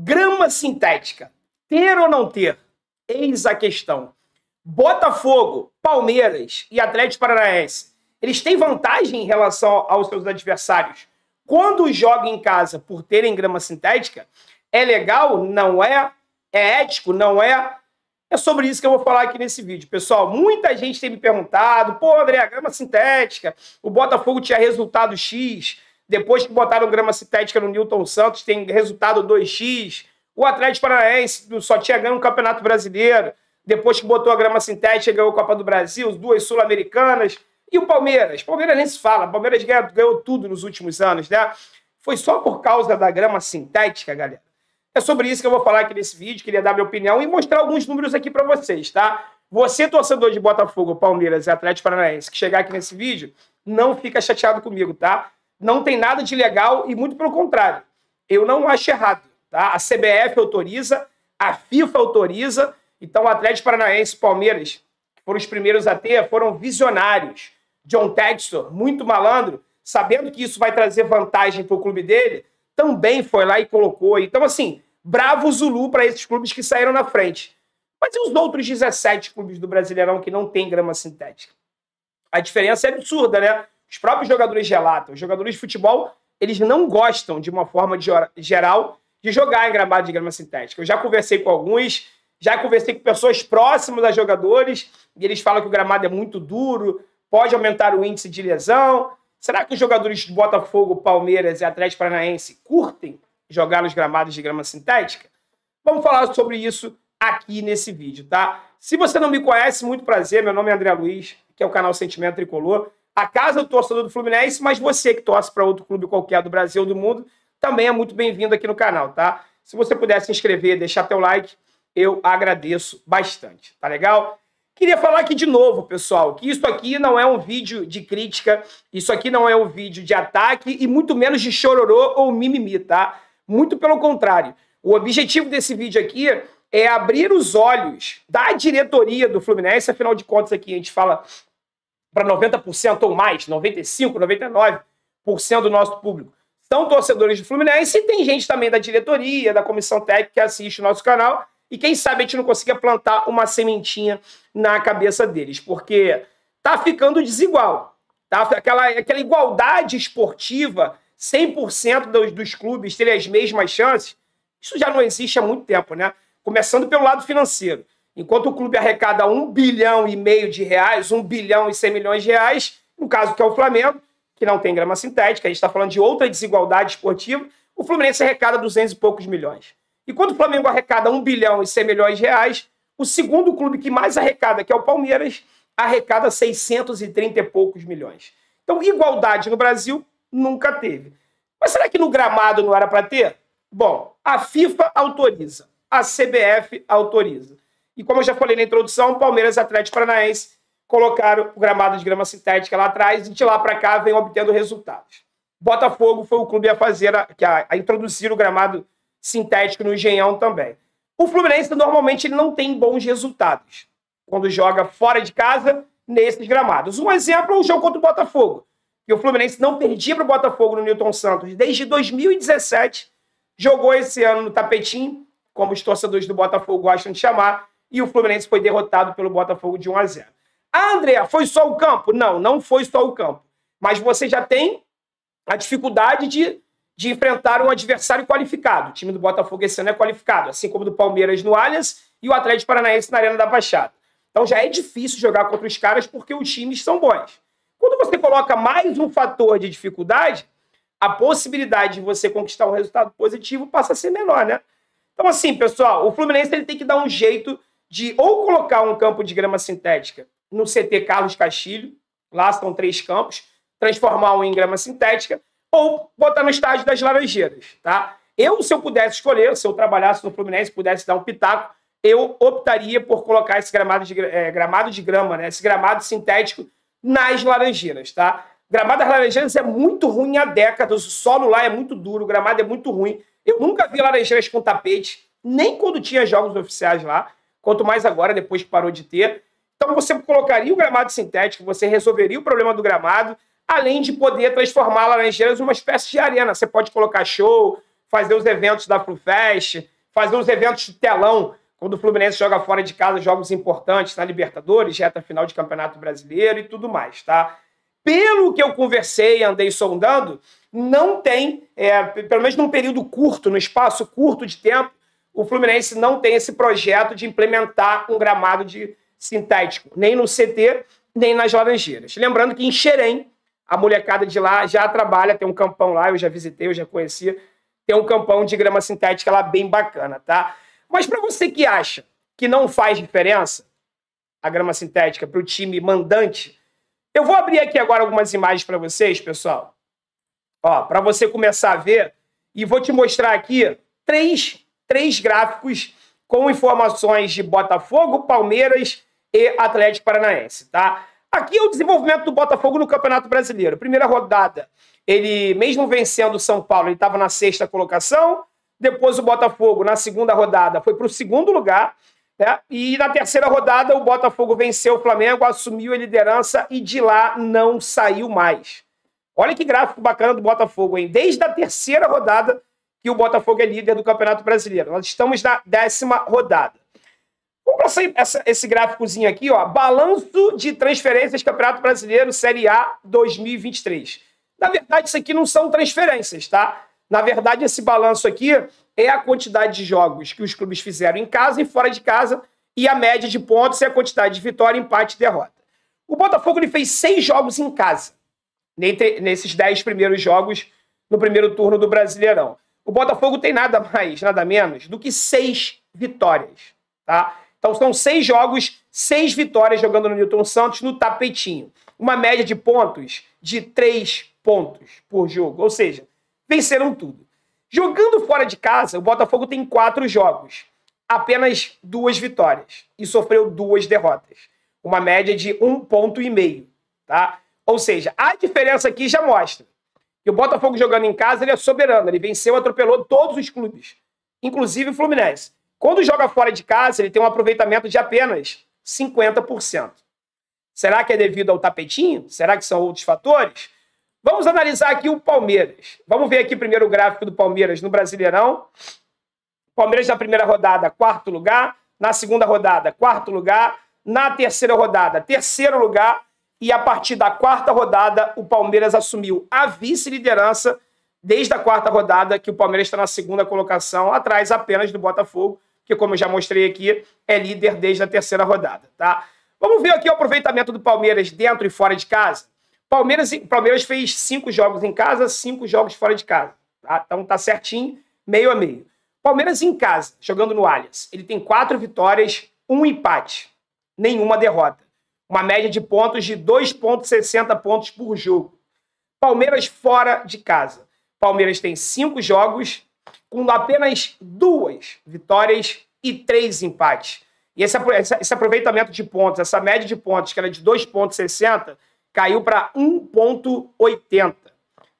Grama sintética, ter ou não ter? Eis a questão. Botafogo, Palmeiras e Atlético Paranaense, eles têm vantagem em relação aos seus adversários. Quando jogam em casa por terem grama sintética, é legal? Não é? É ético? Não é? É sobre isso que eu vou falar aqui nesse vídeo. Pessoal, muita gente tem me perguntado, pô, André, a grama sintética, o Botafogo tinha resultado X, depois que botaram grama sintética no Newton Santos, tem resultado 2x. O Atlético Paranaense só tinha ganho o um Campeonato Brasileiro. Depois que botou a grama sintética, ganhou a Copa do Brasil, duas Sul-Americanas. E o Palmeiras? Palmeiras nem se fala. Palmeiras ganhou, ganhou tudo nos últimos anos, né? Foi só por causa da grama sintética, galera. É sobre isso que eu vou falar aqui nesse vídeo. Queria dar minha opinião e mostrar alguns números aqui para vocês, tá? Você, torcedor de Botafogo, Palmeiras e Atlético Paranaense, que chegar aqui nesse vídeo, não fica chateado comigo, tá? não tem nada de legal e muito pelo contrário, eu não acho errado. Tá? A CBF autoriza, a FIFA autoriza, então o Atlético Paranaense e Palmeiras, que foram os primeiros a ter, foram visionários. John Textor, muito malandro, sabendo que isso vai trazer vantagem para o clube dele, também foi lá e colocou. Então, assim, bravo Zulu para esses clubes que saíram na frente. Mas e os outros 17 clubes do Brasileirão que não tem grama sintética? A diferença é absurda, né? Os próprios jogadores relatam, os jogadores de futebol, eles não gostam, de uma forma de, geral, de jogar em gramado de grama sintética. Eu já conversei com alguns, já conversei com pessoas próximas a jogadores, e eles falam que o gramado é muito duro, pode aumentar o índice de lesão. Será que os jogadores do Botafogo, Palmeiras e Atlético Paranaense curtem jogar nos gramados de grama sintética? Vamos falar sobre isso aqui nesse vídeo, tá? Se você não me conhece, muito prazer. Meu nome é André Luiz, que é o canal Sentimento Tricolor a casa do torcedor do Fluminense, mas você que torce para outro clube qualquer do Brasil ou do mundo, também é muito bem-vindo aqui no canal, tá? Se você puder se inscrever, deixar teu like, eu agradeço bastante, tá legal? Queria falar aqui de novo, pessoal, que isso aqui não é um vídeo de crítica, isso aqui não é um vídeo de ataque e muito menos de chororô ou mimimi, tá? Muito pelo contrário. O objetivo desse vídeo aqui é abrir os olhos da diretoria do Fluminense, afinal de contas aqui a gente fala para 90% ou mais, 95, 99% do nosso público são torcedores do Fluminense e tem gente também da diretoria, da comissão técnica que assiste o nosso canal e quem sabe a gente não consiga plantar uma sementinha na cabeça deles, porque tá ficando desigual. Tá? Aquela, aquela igualdade esportiva, 100% dos, dos clubes terem as mesmas chances, isso já não existe há muito tempo, né? Começando pelo lado financeiro. Enquanto o clube arrecada um bilhão e meio de reais, um bilhão e cem milhões de reais, no caso que é o Flamengo, que não tem grama sintética, a gente está falando de outra desigualdade esportiva, o Fluminense arrecada duzentos e poucos milhões. E quando o Flamengo arrecada um bilhão e cem milhões de reais, o segundo clube que mais arrecada, que é o Palmeiras, arrecada 630 e poucos milhões. Então, igualdade no Brasil nunca teve. Mas será que no gramado não era para ter? Bom, a FIFA autoriza, a CBF autoriza. E como eu já falei na introdução, Palmeiras e Atlético Paranaense colocaram o gramado de grama sintética lá atrás e de lá para cá vem obtendo resultados. Botafogo foi o clube a fazer a, a, a introduzir o gramado sintético no Engenhão também. O Fluminense normalmente não tem bons resultados quando joga fora de casa nesses gramados. Um exemplo é o jogo contra o Botafogo. E o Fluminense não perdia para o Botafogo no Newton Santos desde 2017. Jogou esse ano no tapetinho, como os torcedores do Botafogo gostam de chamar, e o Fluminense foi derrotado pelo Botafogo de 1 a 0. Ah, André, foi só o campo? Não, não foi só o campo. Mas você já tem a dificuldade de, de enfrentar um adversário qualificado. O time do Botafogo esse ano é qualificado, assim como do Palmeiras no Allianz e o Atlético Paranaense na Arena da Baixada. Então já é difícil jogar contra os caras porque os times são bons. Quando você coloca mais um fator de dificuldade, a possibilidade de você conquistar um resultado positivo passa a ser menor, né? Então assim, pessoal, o Fluminense ele tem que dar um jeito de ou colocar um campo de grama sintética no CT Carlos Castilho, lá estão três campos, transformar um em grama sintética, ou botar no estádio das Laranjeiras, tá? Eu, se eu pudesse escolher, se eu trabalhasse no Fluminense, pudesse dar um pitaco, eu optaria por colocar esse gramado de, é, gramado de grama, né? Esse gramado sintético nas Laranjeiras, tá? Gramado das Laranjeiras é muito ruim há décadas, o solo lá é muito duro, o gramado é muito ruim. Eu nunca vi Laranjeiras com tapete, nem quando tinha jogos oficiais lá quanto mais agora, depois que parou de ter. Então você colocaria o gramado sintético, você resolveria o problema do gramado, além de poder transformar Laranjeiras numa espécie de arena. Você pode colocar show, fazer os eventos da FluFest, fazer os eventos de telão, quando o Fluminense joga fora de casa jogos importantes na tá? Libertadores, reta final de Campeonato Brasileiro e tudo mais, tá? Pelo que eu conversei andei sondando, não tem, é, pelo menos num período curto, num espaço curto de tempo, o Fluminense não tem esse projeto de implementar um gramado de sintético, nem no CT, nem nas Laranjeiras. Lembrando que em Xerém, a molecada de lá já trabalha, tem um campão lá, eu já visitei, eu já conheci, tem um campão de grama sintética lá bem bacana, tá? Mas para você que acha que não faz diferença a grama sintética para o time mandante, eu vou abrir aqui agora algumas imagens para vocês, pessoal. Ó, para você começar a ver e vou te mostrar aqui três três gráficos com informações de Botafogo, Palmeiras e Atlético Paranaense, tá? Aqui é o desenvolvimento do Botafogo no Campeonato Brasileiro. Primeira rodada, ele mesmo vencendo o São Paulo, ele estava na sexta colocação. Depois o Botafogo, na segunda rodada, foi para o segundo lugar. Né? E na terceira rodada, o Botafogo venceu o Flamengo, assumiu a liderança e de lá não saiu mais. Olha que gráfico bacana do Botafogo, hein? Desde a terceira rodada, que o Botafogo é líder do Campeonato Brasileiro. Nós estamos na décima rodada. Vamos passar esse gráficozinho aqui, ó. Balanço de transferências Campeonato Brasileiro Série A 2023. Na verdade, isso aqui não são transferências, tá? Na verdade, esse balanço aqui é a quantidade de jogos que os clubes fizeram em casa e fora de casa e a média de pontos e a quantidade de vitória, empate e derrota. O Botafogo ele fez seis jogos em casa, nesses dez primeiros jogos no primeiro turno do Brasileirão o Botafogo tem nada mais, nada menos do que seis vitórias, tá? Então são seis jogos, seis vitórias jogando no Newton Santos no tapetinho. Uma média de pontos de três pontos por jogo, ou seja, venceram tudo. Jogando fora de casa, o Botafogo tem quatro jogos, apenas duas vitórias e sofreu duas derrotas. Uma média de um ponto e meio, tá? Ou seja, a diferença aqui já mostra o Botafogo jogando em casa, ele é soberano. Ele venceu, atropelou todos os clubes, inclusive o Fluminense. Quando joga fora de casa, ele tem um aproveitamento de apenas 50%. Será que é devido ao tapetinho? Será que são outros fatores? Vamos analisar aqui o Palmeiras. Vamos ver aqui primeiro o gráfico do Palmeiras no Brasileirão. Palmeiras na primeira rodada, quarto lugar. Na segunda rodada, quarto lugar. Na terceira rodada, terceiro lugar e a partir da quarta rodada o Palmeiras assumiu a vice-liderança desde a quarta rodada, que o Palmeiras está na segunda colocação, atrás apenas do Botafogo, que como eu já mostrei aqui, é líder desde a terceira rodada, tá? Vamos ver aqui o aproveitamento do Palmeiras dentro e fora de casa. Palmeiras, Palmeiras fez cinco jogos em casa, cinco jogos fora de casa. Tá? Então tá certinho, meio a meio. Palmeiras em casa, jogando no Allianz, ele tem quatro vitórias, um empate, nenhuma derrota uma média de pontos de 2,60 pontos por jogo. Palmeiras fora de casa. Palmeiras tem cinco jogos, com apenas duas vitórias e três empates. E esse, esse aproveitamento de pontos, essa média de pontos, que era de 2,60, caiu para 1,80.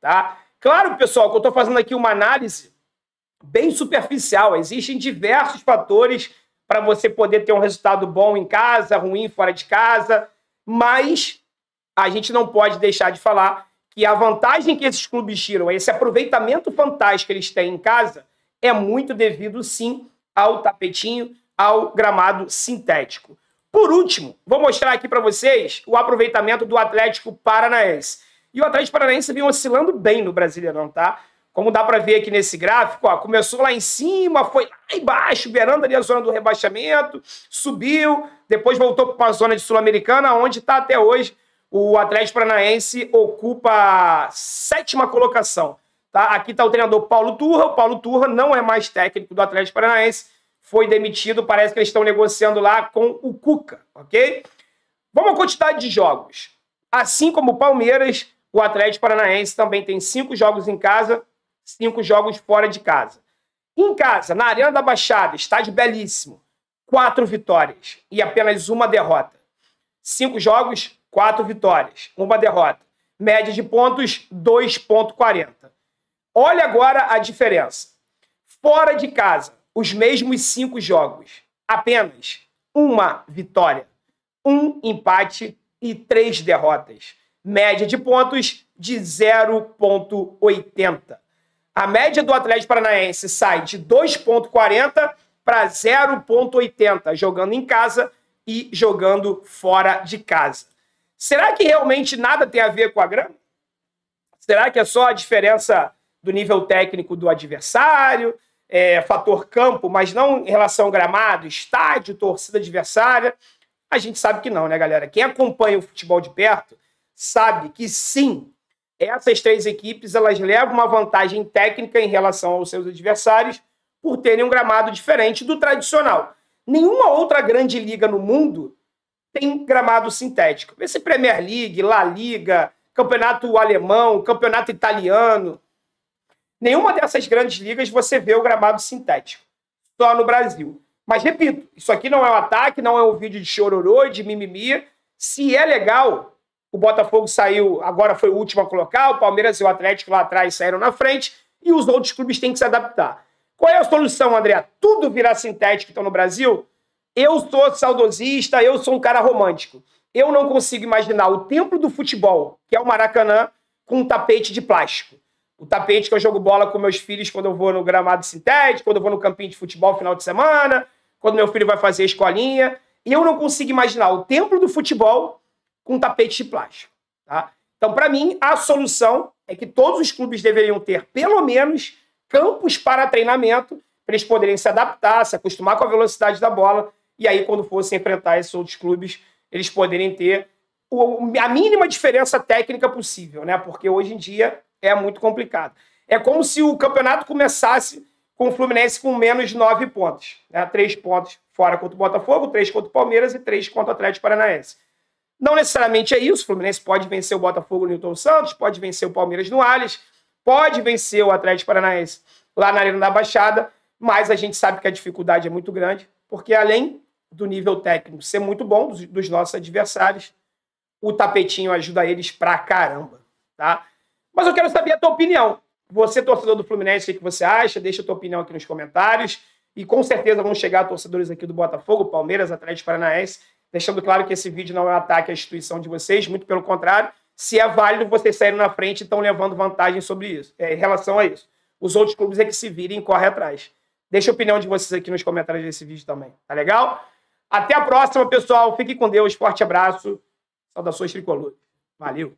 Tá? Claro, pessoal, que eu estou fazendo aqui uma análise bem superficial. Existem diversos fatores para você poder ter um resultado bom em casa, ruim fora de casa, mas a gente não pode deixar de falar que a vantagem que esses clubes tiram, esse aproveitamento fantástico que eles têm em casa, é muito devido, sim, ao tapetinho, ao gramado sintético. Por último, vou mostrar aqui para vocês o aproveitamento do Atlético Paranaense. E o Atlético Paranaense vem oscilando bem no Brasileirão, tá? Como dá para ver aqui nesse gráfico, ó, começou lá em cima, foi lá embaixo, beirando ali a zona do rebaixamento, subiu, depois voltou para a zona de Sul-Americana, onde está até hoje. O Atlético Paranaense ocupa a sétima colocação. Tá? Aqui está o treinador Paulo Turra. O Paulo Turra não é mais técnico do Atlético Paranaense, foi demitido. Parece que eles estão negociando lá com o Cuca, ok? Vamos à quantidade de jogos. Assim como o Palmeiras, o Atlético Paranaense também tem cinco jogos em casa cinco jogos fora de casa. Em casa, na Arena da Baixada, estádio belíssimo, quatro vitórias e apenas uma derrota. Cinco jogos, quatro vitórias, uma derrota. Média de pontos, 2,40. Olha agora a diferença. Fora de casa, os mesmos cinco jogos, apenas uma vitória, um empate e três derrotas. Média de pontos de 0,80. A média do Atlético Paranaense sai de 2,40 para 0,80, jogando em casa e jogando fora de casa. Será que realmente nada tem a ver com a grama? Será que é só a diferença do nível técnico do adversário, é, fator campo, mas não em relação ao gramado, estádio, torcida adversária? A gente sabe que não, né, galera? Quem acompanha o futebol de perto sabe que sim, essas três equipes elas levam uma vantagem técnica em relação aos seus adversários por terem um gramado diferente do tradicional. Nenhuma outra grande liga no mundo tem gramado sintético. Vê se Premier League, La Liga, Campeonato Alemão, Campeonato Italiano. Nenhuma dessas grandes ligas você vê o gramado sintético. Só no Brasil. Mas repito, isso aqui não é um ataque, não é um vídeo de chororô, de mimimi. Se é legal, o Botafogo saiu, agora foi o último a colocar, o Palmeiras e o Atlético lá atrás saíram na frente, e os outros clubes têm que se adaptar. Qual é a solução, André? Tudo virar sintético então no Brasil? Eu sou saudosista, eu sou um cara romântico. Eu não consigo imaginar o templo do futebol, que é o Maracanã, com um tapete de plástico. O tapete que eu jogo bola com meus filhos quando eu vou no gramado sintético, quando eu vou no campinho de futebol final de semana, quando meu filho vai fazer a escolinha. Eu não consigo imaginar o templo do futebol com tapete de plástico. Tá? Então, para mim, a solução é que todos os clubes deveriam ter, pelo menos, campos para treinamento, para eles poderem se adaptar, se acostumar com a velocidade da bola, e aí, quando fossem enfrentar esses outros clubes, eles poderem ter a mínima diferença técnica possível, né? Porque hoje em dia é muito complicado. É como se o campeonato começasse com o Fluminense com menos nove pontos. Né? Três pontos fora contra o Botafogo, três contra o Palmeiras e três contra o Atlético Paranaense. Não necessariamente é isso. O Fluminense pode vencer o Botafogo no Newton Santos, pode vencer o Palmeiras no Allianz, pode vencer o Atlético Paranaense lá na Arena da Baixada, mas a gente sabe que a dificuldade é muito grande, porque além do nível técnico ser muito bom dos, dos nossos adversários, o tapetinho ajuda eles pra caramba, tá? Mas eu quero saber a tua opinião. Você, torcedor do Fluminense, o que você acha? Deixa a tua opinião aqui nos comentários. E com certeza vão chegar torcedores aqui do Botafogo, Palmeiras, Atlético Paranaense Deixando claro que esse vídeo não é um ataque à instituição de vocês, muito pelo contrário. Se é válido, vocês saíram na frente e estão levando vantagem sobre isso, é, em relação a isso. Os outros clubes é que se virem e correm atrás. Deixa a opinião de vocês aqui nos comentários desse vídeo também, tá legal? Até a próxima, pessoal. Fique com Deus. Forte abraço. Saudações tricolores. Valeu.